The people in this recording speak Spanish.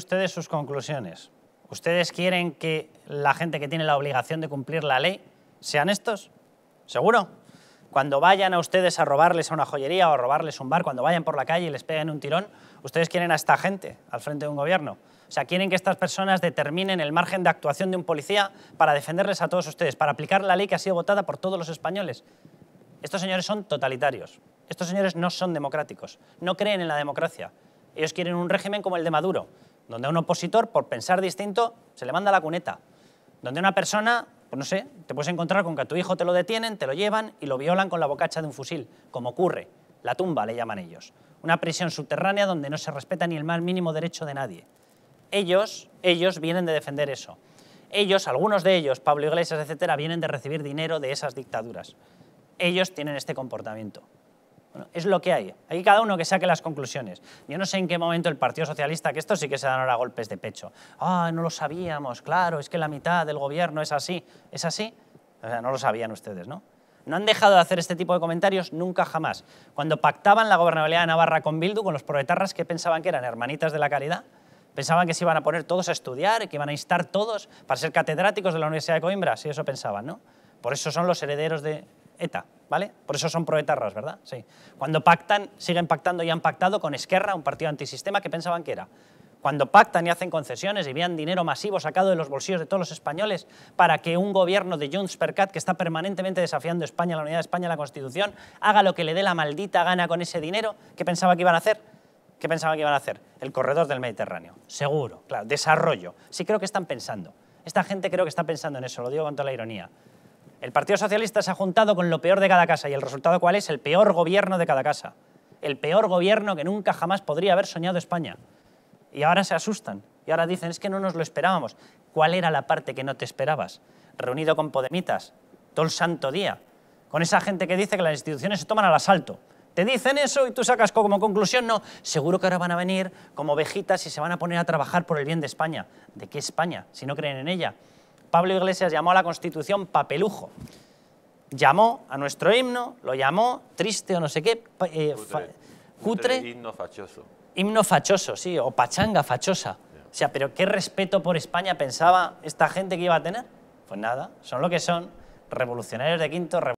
Ustedes sus conclusiones. ¿Ustedes quieren que la gente que tiene la obligación de cumplir la ley sean estos? ¿Seguro? Cuando vayan a ustedes a robarles a una joyería o a robarles un bar, cuando vayan por la calle y les peguen un tirón, ustedes quieren a esta gente al frente de un gobierno. O sea, quieren que estas personas determinen el margen de actuación de un policía para defenderles a todos ustedes, para aplicar la ley que ha sido votada por todos los españoles. Estos señores son totalitarios. Estos señores no son democráticos. No creen en la democracia. Ellos quieren un régimen como el de Maduro, donde a un opositor, por pensar distinto, se le manda la cuneta. Donde una persona, pues no sé, te puedes encontrar con que a tu hijo te lo detienen, te lo llevan y lo violan con la bocacha de un fusil, como ocurre. La tumba le llaman ellos. Una prisión subterránea donde no se respeta ni el mal mínimo derecho de nadie. Ellos, ellos vienen de defender eso. Ellos, algunos de ellos, Pablo Iglesias, etcétera, vienen de recibir dinero de esas dictaduras. Ellos tienen este comportamiento es lo que hay. Hay cada uno que saque las conclusiones. Yo no sé en qué momento el Partido Socialista, que esto sí que se dan ahora golpes de pecho. Ah, no lo sabíamos, claro, es que la mitad del gobierno es así. ¿Es así? O sea, no lo sabían ustedes, ¿no? No han dejado de hacer este tipo de comentarios nunca jamás. Cuando pactaban la gobernabilidad de Navarra con Bildu, con los proletarras que pensaban que eran hermanitas de la caridad, pensaban que se iban a poner todos a estudiar, que iban a instar todos para ser catedráticos de la Universidad de Coimbra, si eso pensaban, ¿no? Por eso son los herederos de ETA. Por eso son proetarras, ¿verdad? Sí. Cuando pactan, siguen pactando y han pactado con Esquerra, un partido antisistema que pensaban que era. Cuando pactan y hacen concesiones y vean dinero masivo sacado de los bolsillos de todos los españoles para que un gobierno de Junts per Cat, que está permanentemente desafiando a España, la unidad de España, la Constitución, haga lo que le dé la maldita gana con ese dinero, ¿qué pensaba que iban a hacer? ¿Qué pensaban que iban a hacer? El corredor del Mediterráneo. Seguro, claro, desarrollo. Sí creo que están pensando. Esta gente creo que está pensando en eso, lo digo con toda la ironía. El Partido Socialista se ha juntado con lo peor de cada casa y el resultado cuál es? El peor gobierno de cada casa. El peor gobierno que nunca jamás podría haber soñado España. Y ahora se asustan. Y ahora dicen, es que no nos lo esperábamos. ¿Cuál era la parte que no te esperabas? Reunido con Podemitas, todo el santo día, con esa gente que dice que las instituciones se toman al asalto. Te dicen eso y tú sacas como conclusión, no, seguro que ahora van a venir como ovejitas y se van a poner a trabajar por el bien de España. ¿De qué España? Si no creen en ella. Pablo Iglesias llamó a la Constitución papelujo. Llamó a nuestro himno, lo llamó triste o no sé qué, eh, cutre, Himno fachoso. Himno fachoso, sí, o pachanga fachosa. O sea, pero qué respeto por España pensaba esta gente que iba a tener. Pues nada, son lo que son, revolucionarios de quinto,